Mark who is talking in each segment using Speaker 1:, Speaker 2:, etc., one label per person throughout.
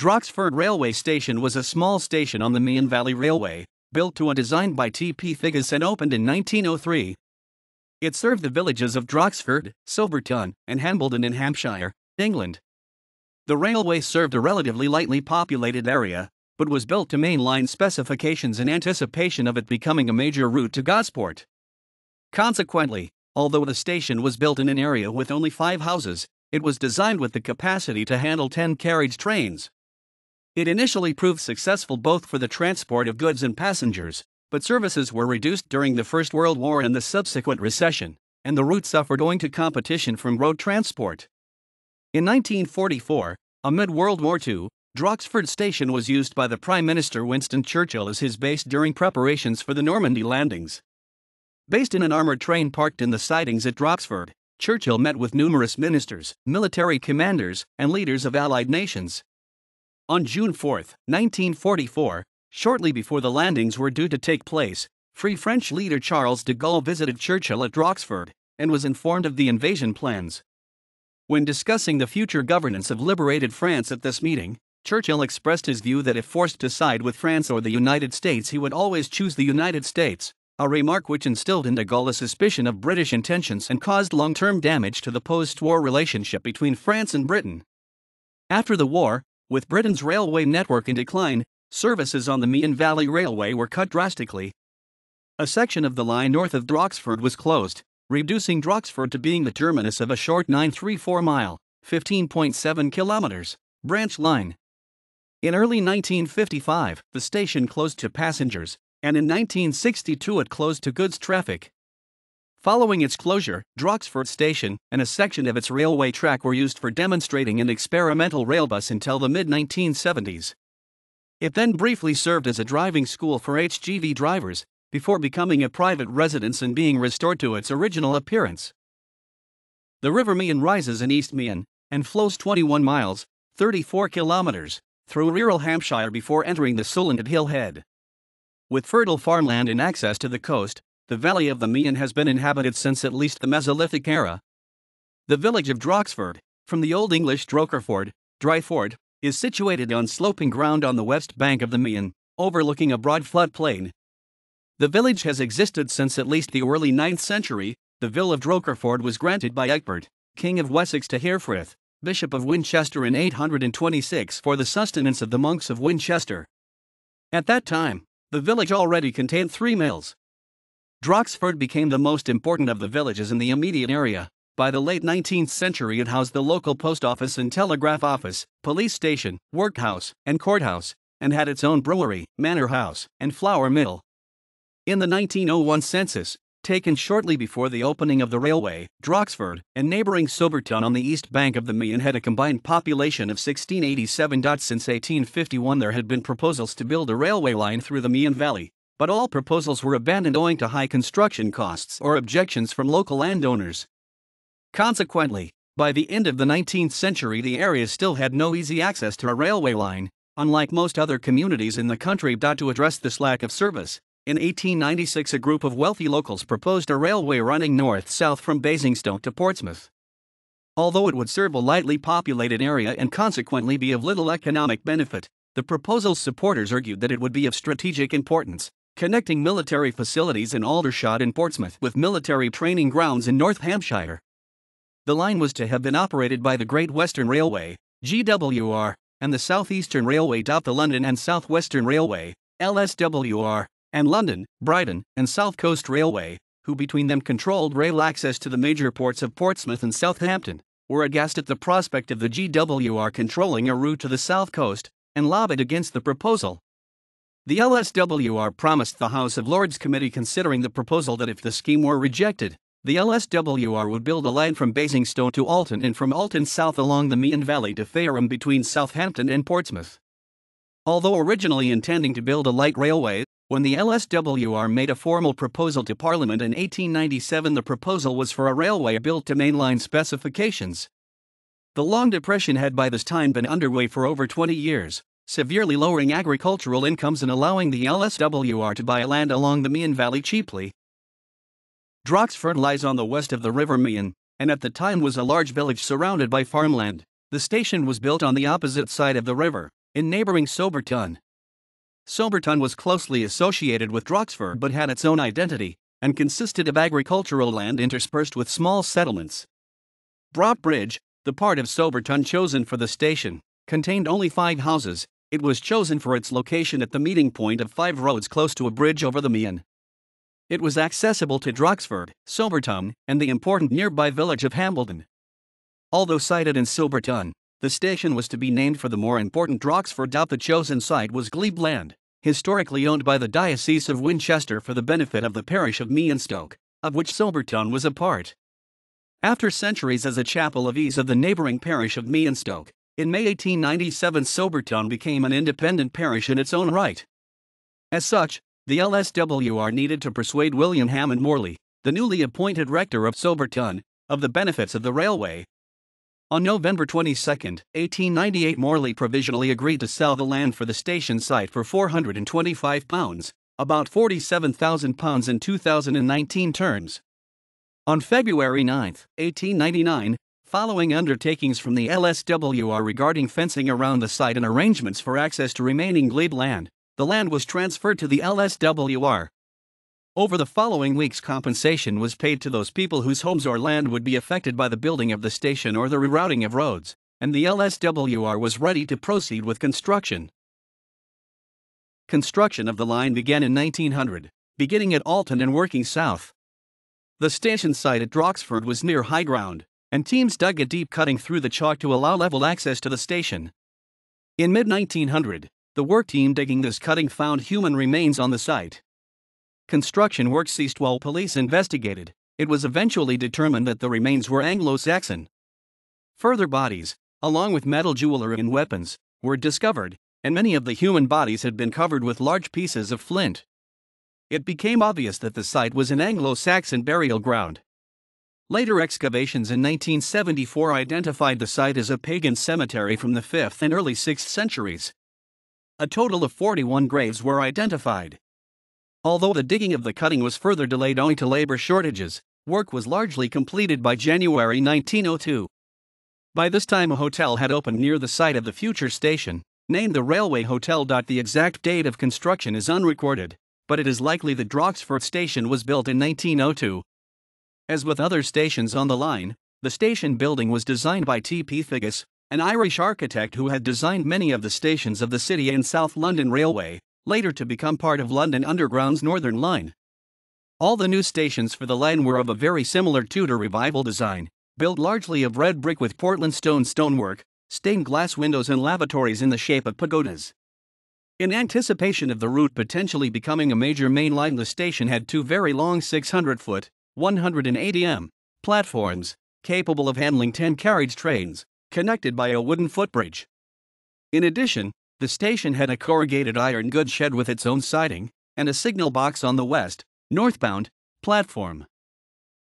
Speaker 1: Droxford Railway Station was a small station on the Mian Valley Railway, built to a design by T.P. Figgis and opened in 1903. It served the villages of Droxford, Silverton, and Hambledon in Hampshire, England. The railway served a relatively lightly populated area, but was built to mainline specifications in anticipation of it becoming a major route to Gosport. Consequently, although the station was built in an area with only five houses, it was designed with the capacity to handle 10 carriage trains. It initially proved successful both for the transport of goods and passengers, but services were reduced during the First World War and the subsequent recession, and the route suffered owing to competition from road transport. In 1944, amid World War II, Droxford Station was used by the Prime Minister Winston Churchill as his base during preparations for the Normandy landings. Based in an armored train parked in the sidings at Droxford, Churchill met with numerous ministers, military commanders, and leaders of Allied nations, on June 4, 1944, shortly before the landings were due to take place, Free French leader Charles de Gaulle visited Churchill at Roxford and was informed of the invasion plans. When discussing the future governance of liberated France at this meeting, Churchill expressed his view that if forced to side with France or the United States, he would always choose the United States, a remark which instilled in de Gaulle a suspicion of British intentions and caused long term damage to the post war relationship between France and Britain. After the war, with Britain's railway network in decline, services on the Meon Valley Railway were cut drastically. A section of the line north of Droxford was closed, reducing Droxford to being the terminus of a short 934 mile, 15.7 kilometers, branch line. In early 1955, the station closed to passengers, and in 1962 it closed to goods traffic. Following its closure, Droxford Station and a section of its railway track were used for demonstrating an experimental railbus until the mid 1970s. It then briefly served as a driving school for HGV drivers, before becoming a private residence and being restored to its original appearance. The River Meon rises in East Meon and flows 21 miles, 34 kilometers, through rural Hampshire before entering the Solent at Hillhead. With fertile farmland and access to the coast, the valley of the Meon has been inhabited since at least the Mesolithic era. The village of Droxford, from the Old English Drokerford, Dryford, is situated on sloping ground on the west bank of the Meon, overlooking a broad floodplain. The village has existed since at least the early 9th century. The Ville of Drokerford was granted by Egbert, King of Wessex to Herefrith, Bishop of Winchester in 826 for the sustenance of the monks of Winchester. At that time, the village already contained three mills, Droxford became the most important of the villages in the immediate area. By the late 19th century, it housed the local post office and telegraph office, police station, workhouse, and courthouse, and had its own brewery, manor house, and flour mill. In the 1901 census, taken shortly before the opening of the railway, Droxford and neighboring Soberton on the east bank of the Meon had a combined population of 1687. Since 1851, there had been proposals to build a railway line through the Meon Valley, but all proposals were abandoned owing to high construction costs or objections from local landowners. Consequently, by the end of the 19th century, the area still had no easy access to a railway line, unlike most other communities in the country. To address this lack of service, in 1896 a group of wealthy locals proposed a railway running north south from Basingstoke to Portsmouth. Although it would serve a lightly populated area and consequently be of little economic benefit, the proposal's supporters argued that it would be of strategic importance connecting military facilities in Aldershot and Portsmouth with military training grounds in North Hampshire. The line was to have been operated by the Great Western Railway, GWR, and the Southeastern Railway. The London and South Western Railway, LSWR, and London, Brighton, and South Coast Railway, who between them controlled rail access to the major ports of Portsmouth and Southampton, were aghast at the prospect of the GWR controlling a route to the South Coast and lobbied against the proposal. The LSWR promised the House of Lords committee considering the proposal that if the scheme were rejected, the LSWR would build a line from Basingstoke to Alton and from Alton south along the Meon Valley to Fareham between Southampton and Portsmouth. Although originally intending to build a light railway, when the LSWR made a formal proposal to Parliament in 1897, the proposal was for a railway built to mainline specifications. The Long Depression had by this time been underway for over 20 years, severely lowering agricultural incomes and allowing the LSWR to buy land along the Meon Valley cheaply. Droxford lies on the west of the River Meon, and at the time was a large village surrounded by farmland. The station was built on the opposite side of the river, in neighboring Soberton. Soberton was closely associated with Droxford but had its own identity, and consisted of agricultural land interspersed with small settlements. Broad Bridge, the part of Soberton chosen for the station, contained only five houses, it was chosen for its location at the meeting point of five roads close to a bridge over the Meon. It was accessible to Droxford, Silverton, and the important nearby village of Hambledon. Although sited in Silverton, the station was to be named for the more important Droxford the chosen site was glebe land, historically owned by the Diocese of Winchester for the benefit of the parish of Stoke, of which Silverton was a part. After centuries as a chapel of ease of the neighbouring parish of Stoke. In May 1897, Sobertown became an independent parish in its own right. As such, the LSWR needed to persuade William Hammond Morley, the newly appointed rector of Soberton, of the benefits of the railway. On November 22, 1898, Morley provisionally agreed to sell the land for the station site for £425, about £47,000 in 2019 terms. On February 9, 1899, Following undertakings from the LSWR regarding fencing around the site and arrangements for access to remaining glebe land, the land was transferred to the LSWR. Over the following weeks, compensation was paid to those people whose homes or land would be affected by the building of the station or the rerouting of roads, and the LSWR was ready to proceed with construction. Construction of the line began in 1900, beginning at Alton and working south. The station site at Droxford was near high ground, and teams dug a deep cutting through the chalk to allow level access to the station. In mid 1900, the work team digging this cutting found human remains on the site. Construction work ceased while police investigated. It was eventually determined that the remains were Anglo Saxon. Further bodies, along with metal jewelry and weapons, were discovered, and many of the human bodies had been covered with large pieces of flint. It became obvious that the site was an Anglo Saxon burial ground. Later excavations in 1974 identified the site as a pagan cemetery from the 5th and early 6th centuries. A total of 41 graves were identified. Although the digging of the cutting was further delayed owing to labor shortages, work was largely completed by January 1902. By this time, a hotel had opened near the site of the future station, named the Railway Hotel. The exact date of construction is unrecorded, but it is likely that Droxford Station was built in 1902. As with other stations on the line, the station building was designed by T.P. Figgis, an Irish architect who had designed many of the stations of the City and South London Railway, later to become part of London Underground's Northern Line. All the new stations for the line were of a very similar Tudor revival design, built largely of red brick with Portland stone stonework, stained glass windows, and lavatories in the shape of pagodas. In anticipation of the route potentially becoming a major main line, the station had two very long 600 foot, 180 m platforms, capable of handling 10 carriage trains, connected by a wooden footbridge. In addition, the station had a corrugated iron goods shed with its own siding and a signal box on the west, northbound, platform.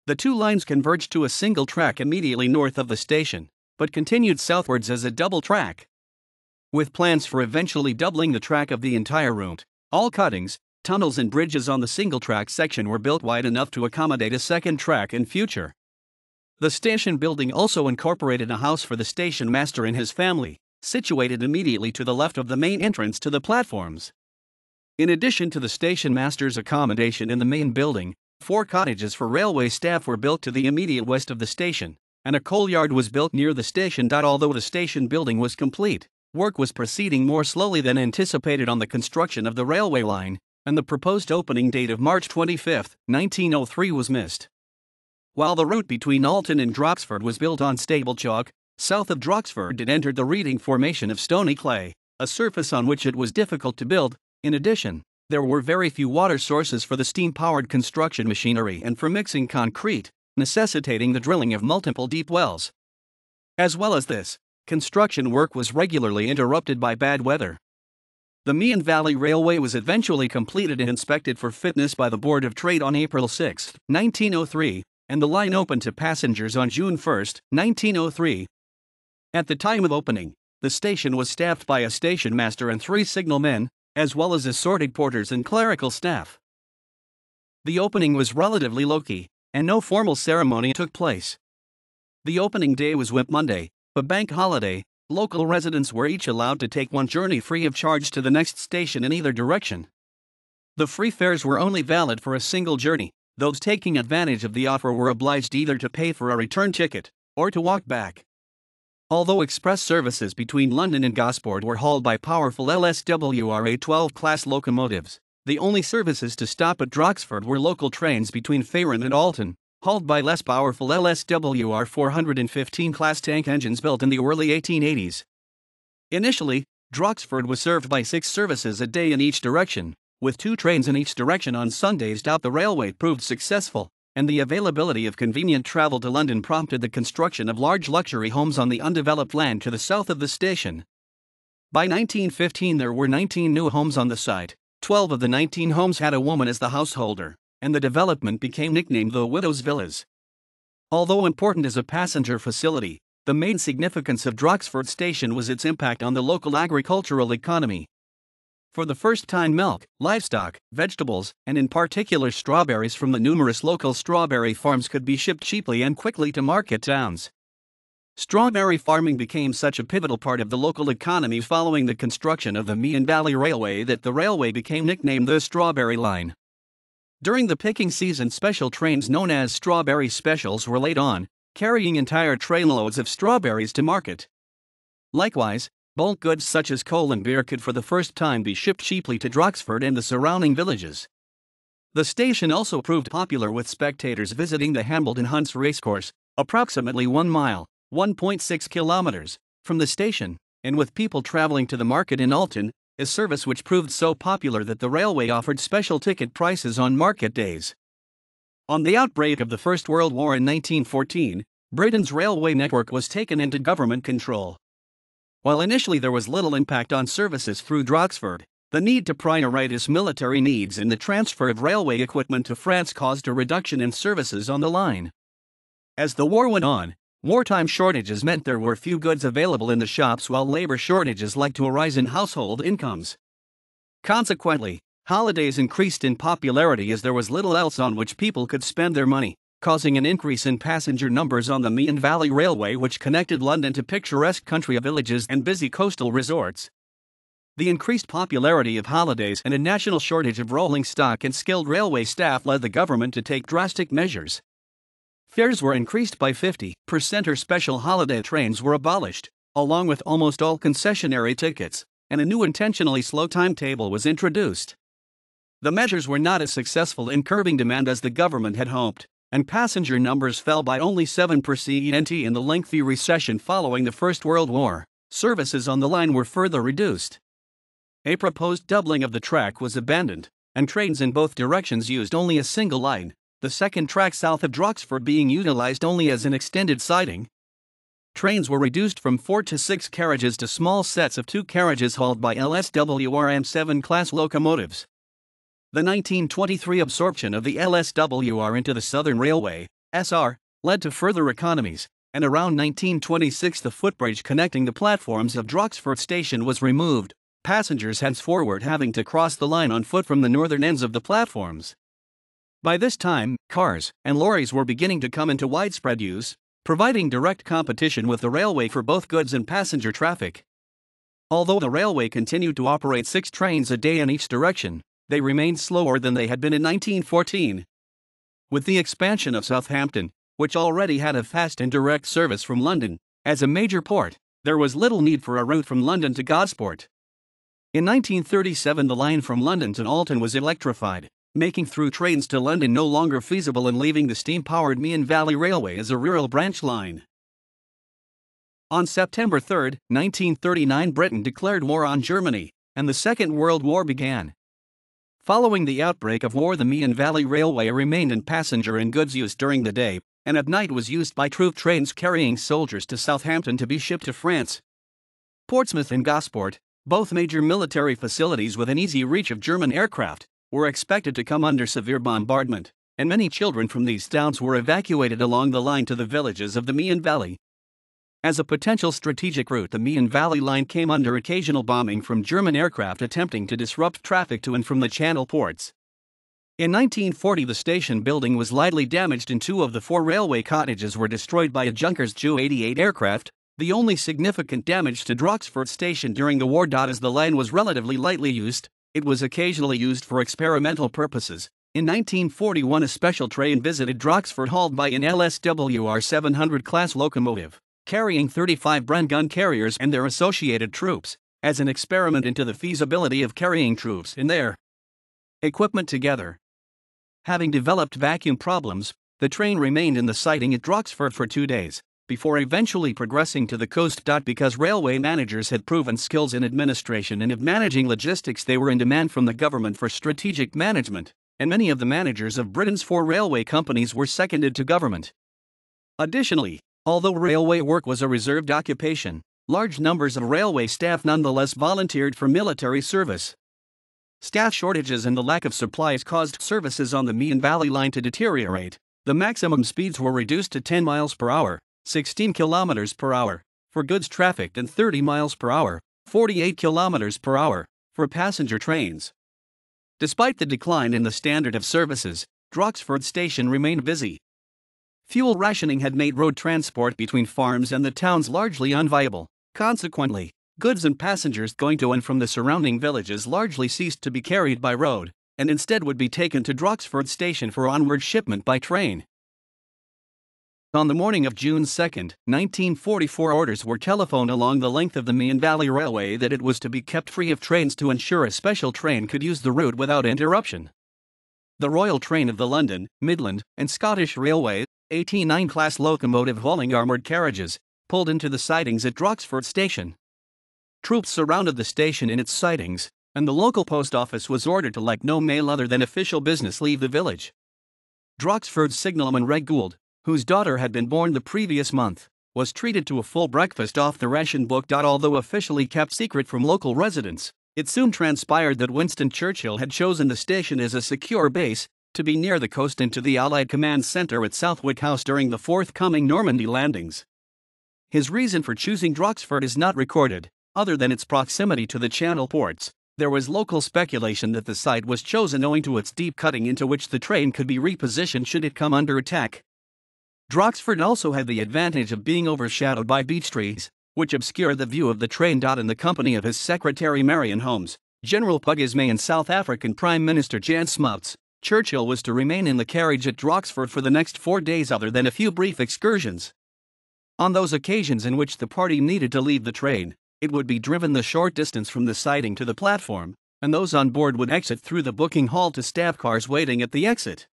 Speaker 1: The two lines converged to a single track immediately north of the station, but continued southwards as a double track. With plans for eventually doubling the track of the entire route, all cuttings, tunnels and bridges on the single track section were built wide enough to accommodate a second track in future. The station building also incorporated a house for the station master and his family, situated immediately to the left of the main entrance to the platforms. In addition to the station master's accommodation in the main building, four cottages for railway staff were built to the immediate west of the station, and a coal yard was built near the station. Although the station building was complete, work was proceeding more slowly than anticipated on the construction of the railway line, and the proposed opening date of March 25, 1903 was missed. While the route between Alton and Droxford was built on stable chalk, south of Droxford it entered the Reading formation of stony clay, a surface on which it was difficult to build. In addition, there were very few water sources for the steam powered construction machinery and for mixing concrete, necessitating the drilling of multiple deep wells. As well as this, construction work was regularly interrupted by bad weather, the Mian Valley Railway was eventually completed and inspected for fitness by the Board of Trade on April 6, 1903, and the line opened to passengers on June 1, 1903. At the time of opening, the station was staffed by a station master and three signalmen, as well as assorted porters and clerical staff. The opening was relatively low key, and no formal ceremony took place. The opening day was Whit Monday, a bank holiday, Local residents were each allowed to take one journey free of charge to the next station in either direction. The free fares were only valid for a single journey, those taking advantage of the offer were obliged either to pay for a return ticket or to walk back. Although express services between London and Gosport were hauled by powerful LSWRA 12 class locomotives, the only services to stop at Droxford were local trains between Farron and Alton hauled by less powerful LSWR 415 class tank engines built in the early 1880s. Initially, Droxford was served by six services a day in each direction, with two trains in each direction on Sundays. The railway proved successful, and the availability of convenient travel to London prompted the construction of large luxury homes on the undeveloped land to the south of the station. By 1915, there were 19 new homes on the site, 12 of the 19 homes had a woman as the householder and the development became nicknamed the Widow's Villas. Although important as a passenger facility, the main significance of Droxford Station was its impact on the local agricultural economy. For the first time, milk, livestock, vegetables, and in particular strawberries from the numerous local strawberry farms could be shipped cheaply and quickly to market towns. Strawberry farming became such a pivotal part of the local economy following the construction of the Meon Valley Railway that the railway became nicknamed the Strawberry Line. During the picking season, special trains known as strawberry specials were laid on, carrying entire trainloads of strawberries to market. Likewise, bulk goods such as coal and beer could for the first time be shipped cheaply to Droxford and the surrounding villages. The station also proved popular with spectators visiting the Hambledon Hunts racecourse, approximately 1 mile, 1.6 kilometers, from the station, and with people traveling to the market in Alton, a service which proved so popular that the railway offered special ticket prices on market days. On the outbreak of the First World War in 1914, Britain's railway network was taken into government control. While initially there was little impact on services through Droxford, the need to prioritize military needs and the transfer of railway equipment to France caused a reduction in services on the line. As the war went on, Wartime shortages meant there were few goods available in the shops while labor shortages led to a rise in household incomes. Consequently, holidays increased in popularity as there was little else on which people could spend their money, causing an increase in passenger numbers on the Meon Valley Railway which connected London to picturesque country villages and busy coastal resorts. The increased popularity of holidays and a national shortage of rolling stock and skilled railway staff led the government to take drastic measures. Fares were increased by 50%, or special holiday trains were abolished, along with almost all concessionary tickets, and a new intentionally slow timetable was introduced. The measures were not as successful in curbing demand as the government had hoped, and passenger numbers fell by only 7% in the lengthy recession following the First World War. Services on the line were further reduced. A proposed doubling of the track was abandoned, and trains in both directions used only a single line, the second track south of Droxford being utilized only as an extended siding. Trains were reduced from four to six carriages to small sets of two carriages hauled by LSWRM 7 class locomotives. The 1923 absorption of the LSWR into the Southern Railway, SR, led to further economies, and around 1926 the footbridge connecting the platforms of Droxford Station was removed, passengers henceforward having to cross the line on foot from the northern ends of the platforms. By this time, cars and lorries were beginning to come into widespread use, providing direct competition with the railway for both goods and passenger traffic. Although the railway continued to operate six trains a day in each direction, they remained slower than they had been in 1914. With the expansion of Southampton, which already had a fast and direct service from London, as a major port, there was little need for a route from London to Godsport. In 1937, the line from London to Alton was electrified, making through trains to London no longer feasible and leaving the steam-powered Mian Valley Railway as a rural branch line. On September 3, 1939 Britain declared war on Germany, and the Second World War began. Following the outbreak of war the Mian Valley Railway remained in passenger and goods use during the day, and at night was used by troop trains carrying soldiers to Southampton to be shipped to France. Portsmouth and Gosport, both major military facilities within easy reach of German aircraft, were expected to come under severe bombardment, and many children from these towns were evacuated along the line to the villages of the Mian Valley. As a potential strategic route, the Mian Valley Line came under occasional bombing from German aircraft attempting to disrupt traffic to and from the channel ports. In 1940, the station building was lightly damaged, and two of the four railway cottages were destroyed by a Junkers Ju 88 aircraft, the only significant damage to Droxford Station during the war. As the line was relatively lightly used, it was occasionally used for experimental purposes. In 1941, a special train visited Droxford hauled by an LSWR 700 class locomotive, carrying 35 Bren gun carriers and their associated troops, as an experiment into the feasibility of carrying troops and their equipment together. Having developed vacuum problems, the train remained in the siding at Droxford for two days, before eventually progressing to the coast. Because railway managers had proven skills in administration and of managing logistics, they were in demand from the government for strategic management, and many of the managers of Britain's four railway companies were seconded to government. Additionally, although railway work was a reserved occupation, large numbers of railway staff nonetheless volunteered for military service. Staff shortages and the lack of supplies caused services on the Mean Valley Line to deteriorate. The maximum speeds were reduced to 10 miles per hour, 16 kilometers per hour, for goods traffic and 30 miles per hour, 48 km per hour, for passenger trains. Despite the decline in the standard of services, Droxford station remained busy. Fuel rationing had made road transport between farms and the towns largely unviable. Consequently, goods and passengers going to and from the surrounding villages largely ceased to be carried by road, and instead would be taken to Droxford station for onward shipment by train. On the morning of June 2, 1944, orders were telephoned along the length of the Mean Valley Railway that it was to be kept free of trains to ensure a special train could use the route without interruption. The Royal Train of the London, Midland, and Scottish Railway, 89 class locomotive hauling armoured carriages, pulled into the sidings at Droxford Station. Troops surrounded the station in its sidings, and the local post office was ordered to let no mail other than official business leave the village. Droxford signalman Red Gould, whose daughter had been born the previous month, was treated to a full breakfast off the ration book. Although officially kept secret from local residents, it soon transpired that Winston Churchill had chosen the station as a secure base to be near the coast and to the Allied Command Center at Southwick House during the forthcoming Normandy landings. His reason for choosing Droxford is not recorded, other than its proximity to the Channel ports. There was local speculation that the site was chosen owing to its deep cutting into which the train could be repositioned should it come under attack, Droxford also had the advantage of being overshadowed by beech trees, which obscured the view of the train. In the company of his secretary Marion Holmes, General Pugisme, and South African Prime Minister Jan Smuts, Churchill was to remain in the carriage at Droxford for the next four days, other than a few brief excursions. On those occasions in which the party needed to leave the train, it would be driven the short distance from the siding to the platform, and those on board would exit through the booking hall to staff cars waiting at the exit.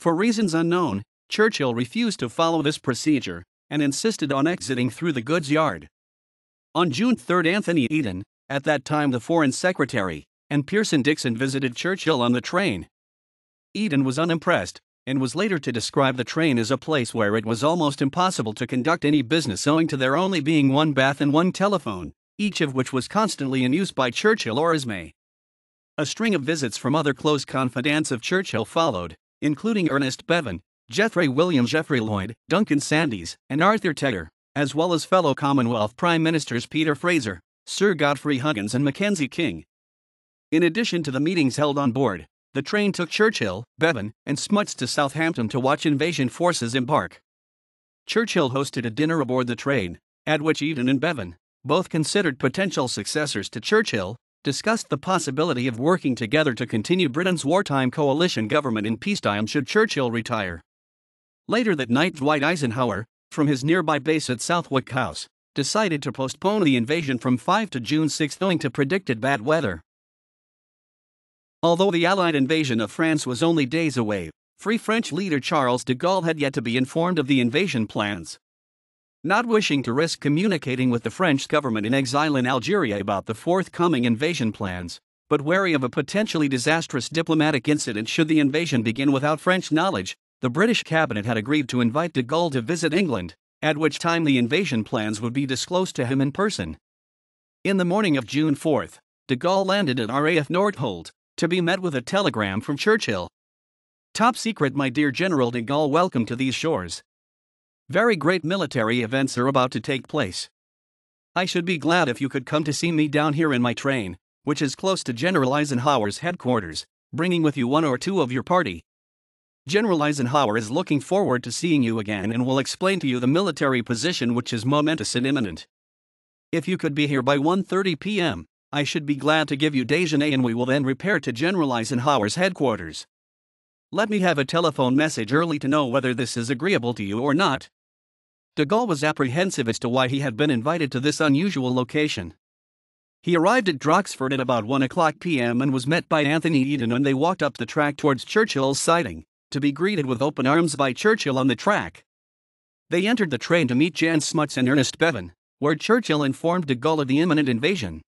Speaker 1: For reasons unknown, Churchill refused to follow this procedure and insisted on exiting through the goods yard. On June 3, Anthony Eden, at that time the Foreign Secretary, and Pearson Dixon visited Churchill on the train. Eden was unimpressed and was later to describe the train as a place where it was almost impossible to conduct any business owing to there only being one bath and one telephone, each of which was constantly in use by Churchill or his May. A string of visits from other close confidants of Churchill followed, including Ernest Bevan, Jeffrey William Jeffrey Lloyd, Duncan Sandys, and Arthur Tegger, as well as fellow Commonwealth Prime Ministers Peter Fraser, Sir Godfrey Huggins, and Mackenzie King. In addition to the meetings held on board, the train took Churchill, Bevan, and Smuts to Southampton to watch invasion forces embark. Churchill hosted a dinner aboard the train, at which Eden and Bevan, both considered potential successors to Churchill, discussed the possibility of working together to continue Britain's wartime coalition government in peacetime should Churchill retire. Later that night Dwight Eisenhower, from his nearby base at Southwick House, decided to postpone the invasion from 5 to June 6 owing to predicted bad weather. Although the Allied invasion of France was only days away, Free French leader Charles de Gaulle had yet to be informed of the invasion plans. Not wishing to risk communicating with the French government in exile in Algeria about the forthcoming invasion plans, but wary of a potentially disastrous diplomatic incident should the invasion begin without French knowledge, the British cabinet had agreed to invite de Gaulle to visit England, at which time the invasion plans would be disclosed to him in person. In the morning of June 4, de Gaulle landed at RAF Nordholt, to be met with a telegram from Churchill. Top secret, my dear General de Gaulle, welcome to these shores. Very great military events are about to take place. I should be glad if you could come to see me down here in my train, which is close to General Eisenhower's headquarters, bringing with you one or two of your party. General Eisenhower is looking forward to seeing you again and will explain to you the military position which is momentous and imminent. If you could be here by 1:30 p.m., I should be glad to give you déjeuner and we will then repair to General Eisenhower's headquarters. Let me have a telephone message early to know whether this is agreeable to you or not. De Gaulle was apprehensive as to why he had been invited to this unusual location. He arrived at Droxford at about 1 o'clock p.m. and was met by Anthony Eden and they walked up the track towards Churchill's siding to be greeted with open arms by Churchill on the track. They entered the train to meet Jan Smuts and Ernest Bevin, where Churchill informed de Gaulle of the imminent invasion.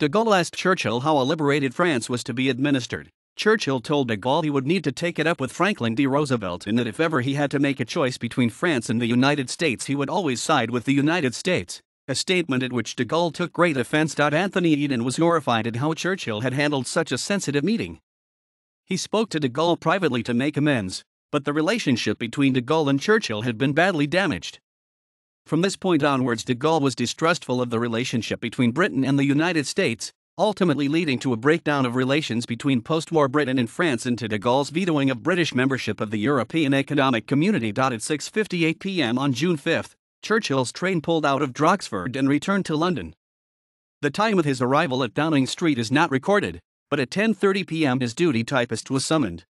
Speaker 1: De Gaulle asked Churchill how a liberated France was to be administered. Churchill told de Gaulle he would need to take it up with Franklin D. Roosevelt and that if ever he had to make a choice between France and the United States, he would always side with the United States, a statement at which de Gaulle took great offense. Anthony Eden was horrified at how Churchill had handled such a sensitive meeting. He spoke to de Gaulle privately to make amends, but the relationship between de Gaulle and Churchill had been badly damaged. From this point onwards, de Gaulle was distrustful of the relationship between Britain and the United States, ultimately leading to a breakdown of relations between post war Britain and France and to de Gaulle's vetoing of British membership of the European Economic Community. At 6.58 pm on June 5, Churchill's train pulled out of Droxford and returned to London. The time of his arrival at Downing Street is not recorded, but at 10:30 p.m. his duty typist was summoned.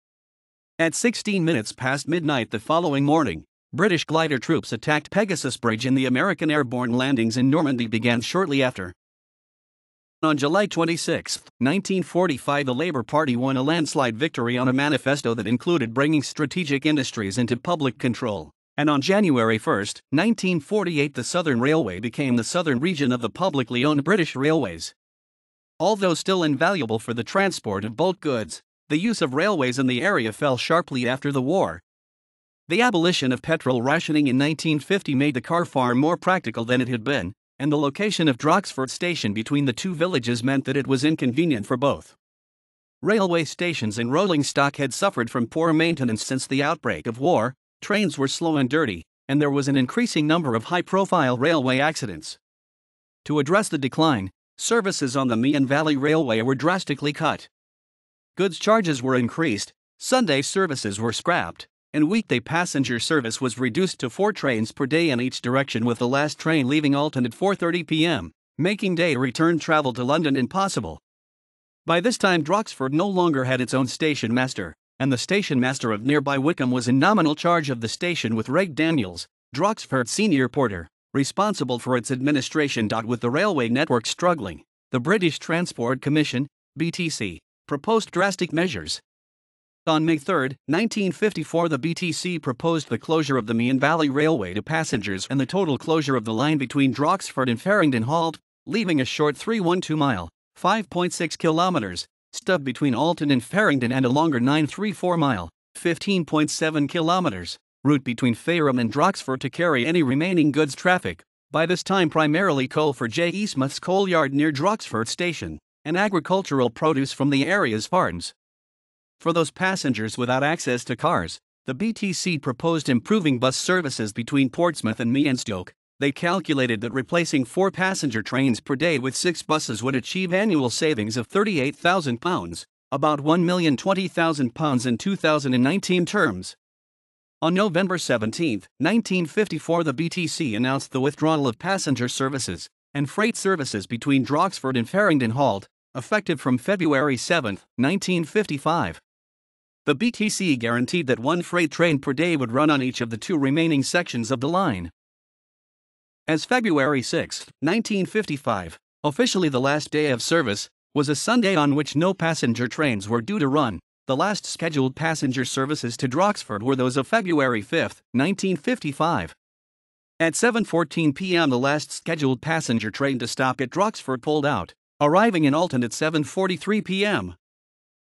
Speaker 1: At 16 minutes past midnight the following morning, British glider troops attacked Pegasus Bridge and the American airborne landings in Normandy began shortly after. On July 26, 1945, the Labour Party won a landslide victory on a manifesto that included bringing strategic industries into public control. And on January 1, 1948, the Southern Railway became the southern region of the publicly owned British Railways. Although still invaluable for the transport of bulk goods, the use of railways in the area fell sharply after the war. The abolition of petrol rationing in 1950 made the car far more practical than it had been, and the location of Droxford Station between the two villages meant that it was inconvenient for both. Railway stations and rolling stock had suffered from poor maintenance since the outbreak of war, trains were slow and dirty, and there was an increasing number of high profile railway accidents. To address the decline, services on the Mian Valley Railway were drastically cut. Goods charges were increased, Sunday services were scrapped, and weekday passenger service was reduced to four trains per day in each direction with the last train leaving Alton at 4.30 p.m., making day return travel to London impossible. By this time Droxford no longer had its own station master, and the station master of nearby Wickham was in nominal charge of the station with Ray Daniels, Droxford senior porter responsible for its administration. With the railway network struggling, the British Transport Commission, BTC, proposed drastic measures. On May 3, 1954, the BTC proposed the closure of the Mian Valley Railway to passengers and the total closure of the line between Droxford and Farringdon Halt, leaving a short 312 mile, 5.6 kilometers, stub between Alton and Farringdon and a longer 934 mile, 15.7 kilometers, route between Fayram and Droxford to carry any remaining goods traffic, by this time primarily coal for J. E. Smith's coal yard near Droxford Station, and agricultural produce from the area's farms. For those passengers without access to cars, the BTC proposed improving bus services between Portsmouth and Meanstoke. They calculated that replacing four passenger trains per day with six buses would achieve annual savings of £38,000, about £1,020,000 in 2019 terms. On November 17, 1954, the BTC announced the withdrawal of passenger services and freight services between Droxford and Farringdon Halt, effective from February 7, 1955. The BTC guaranteed that one freight train per day would run on each of the two remaining sections of the line. As February 6, 1955, officially the last day of service, was a Sunday on which no passenger trains were due to run. The last scheduled passenger services to Droxford were those of February 5, 1955. At 7:14 p.m., the last scheduled passenger train to stop at Droxford pulled out, arriving in Alton at 7:43 p.m.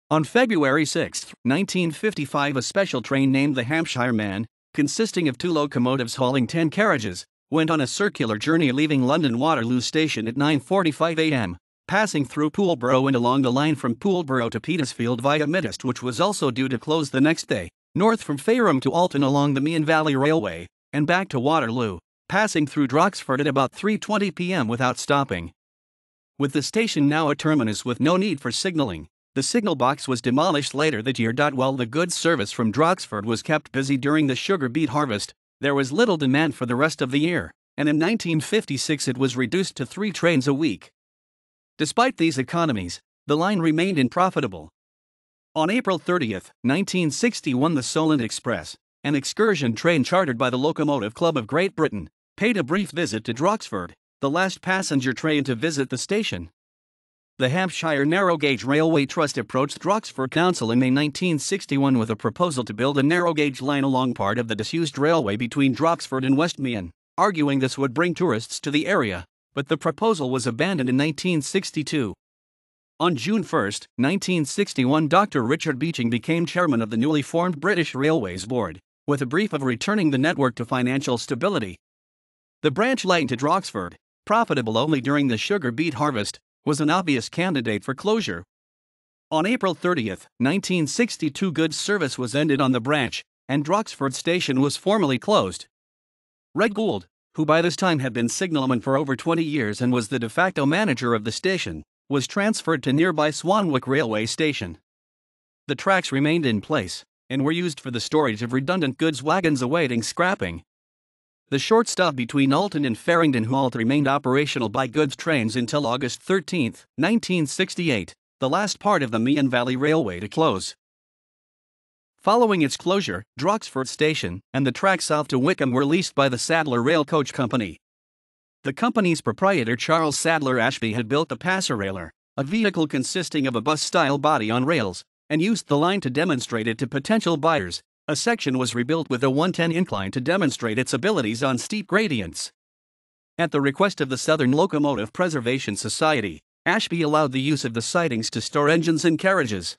Speaker 1: On February 6, 1955, a special train named the Hampshire Man, consisting of two locomotives hauling 10 carriages, went on a circular journey leaving London Waterloo station at 9:45 a.m passing through Poolborough and along the line from Poolborough to Petersfield via Midist, which was also due to close the next day, north from Fareham to Alton along the Mean Valley Railway, and back to Waterloo, passing through Droxford at about 3.20 p.m. without stopping. With the station now a terminus with no need for signaling, the signal box was demolished later that year. While the goods service from Droxford was kept busy during the sugar beet harvest, there was little demand for the rest of the year, and in 1956 it was reduced to three trains a week. Despite these economies, the line remained unprofitable. On April 30, 1961, the Solent Express, an excursion train chartered by the Locomotive Club of Great Britain, paid a brief visit to Droxford, the last passenger train to visit the station. The Hampshire Narrow Gauge Railway Trust approached Droxford Council in May 1961 with a proposal to build a narrow gauge line along part of the disused railway between Droxford and Westmeon, arguing this would bring tourists to the area but the proposal was abandoned in 1962. On June 1, 1961, Dr. Richard Beeching became chairman of the newly formed British Railways Board, with a brief of returning the network to financial stability. The branch lightened at Roxford, profitable only during the sugar beet harvest, was an obvious candidate for closure. On April 30, 1962, goods service was ended on the branch, and Droxford Station was formally closed. Red Gould, who by this time had been signalman for over 20 years and was the de facto manager of the station, was transferred to nearby Swanwick Railway Station. The tracks remained in place and were used for the storage of redundant goods wagons awaiting scrapping. The short stop between Alton and Farringdon Halt remained operational by goods trains until August 13, 1968, the last part of the Meon Valley Railway to close. Following its closure, Droxford Station and the track south to Wickham were leased by the Sadler Rail Coach Company. The company's proprietor Charles Sadler Ashby had built the Passerailer, a vehicle consisting of a bus-style body on rails, and used the line to demonstrate it to potential buyers. A section was rebuilt with a 110 incline to demonstrate its abilities on steep gradients. At the request of the Southern Locomotive Preservation Society, Ashby allowed the use of the sidings to store engines and carriages.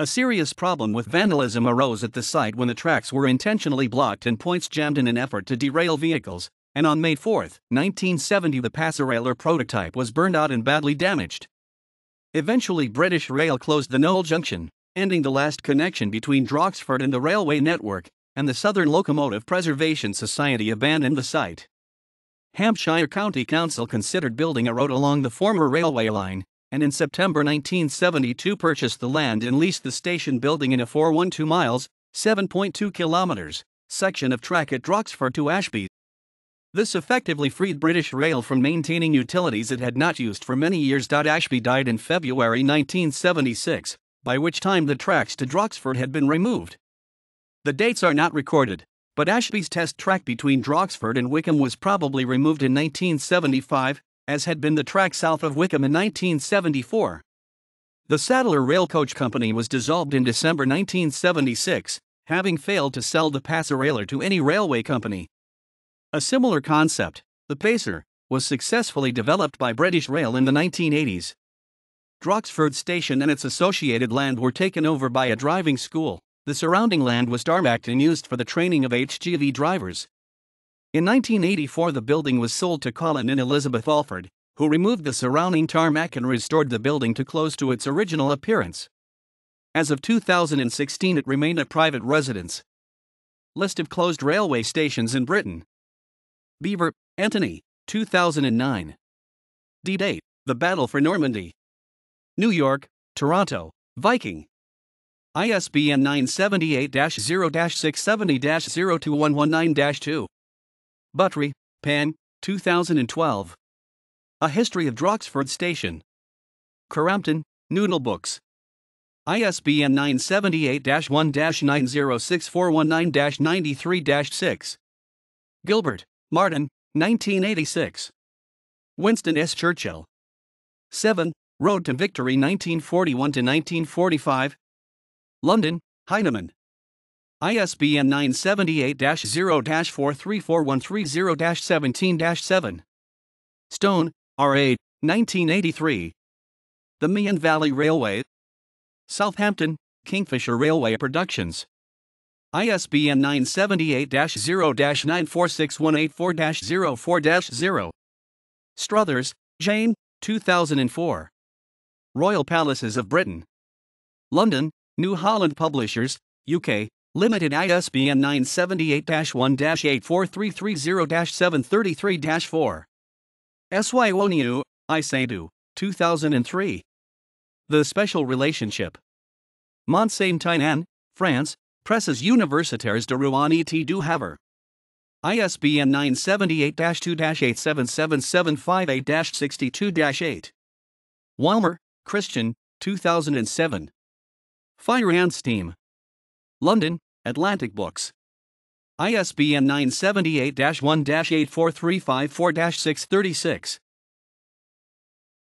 Speaker 1: A serious problem with vandalism arose at the site when the tracks were intentionally blocked and points jammed in an effort to derail vehicles, and on May 4, 1970 the Passerailer prototype was burned out and badly damaged. Eventually British Rail closed the Knoll Junction, ending the last connection between Droxford and the railway network, and the Southern Locomotive Preservation Society abandoned the site. Hampshire County Council considered building a road along the former railway line, and in September 1972 purchased the land and leased the station building in a 412 miles, 7.2 kilometers, section of track at Droxford to Ashby. This effectively freed British Rail from maintaining utilities it had not used for many years. Ashby died in February 1976, by which time the tracks to Droxford had been removed. The dates are not recorded, but Ashby's test track between Droxford and Wickham was probably removed in 1975, as had been the track south of Wickham in 1974. The Saddler Railcoach Company was dissolved in December 1976, having failed to sell the Passerailer to any railway company. A similar concept, the Pacer, was successfully developed by British Rail in the 1980s. Droxford Station and its associated land were taken over by a driving school. The surrounding land was tarmacked and used for the training of HGV drivers. In 1984, the building was sold to Colin and Elizabeth Alford, who removed the surrounding tarmac and restored the building to close to its original appearance. As of 2016, it remained a private residence. List of closed railway stations in Britain Beaver, Antony, 2009. D date The Battle for Normandy. New York, Toronto, Viking. ISBN 978 0 670 02119 2. Buttery, Pan, 2012. A History of Droxford Station. Crampton, Noodle Books. ISBN 978 1 906419 93 6. Gilbert, Martin, 1986. Winston S. Churchill. 7. Road to Victory 1941 1945. London, Heinemann. ISBN 978-0-434130-17-7. Stone, R.A., 1983. The Meon Valley Railway. Southampton, Kingfisher Railway Productions. ISBN 978-0-946184-04-0. Struthers, Jane, 2004. Royal Palaces of Britain. London, New Holland Publishers, UK, Limited ISBN 978-1-84330-733-4. SYONU, Isaidu, 2003. The Special Relationship. Mont Saint Tainan, France, Presses Universitaires de Rouen et du Havre. ISBN 978-2-877758-62-8. Walmer, Christian, 2007. Fire and Steam. London, Atlantic Books. ISBN 978 1 84354 636.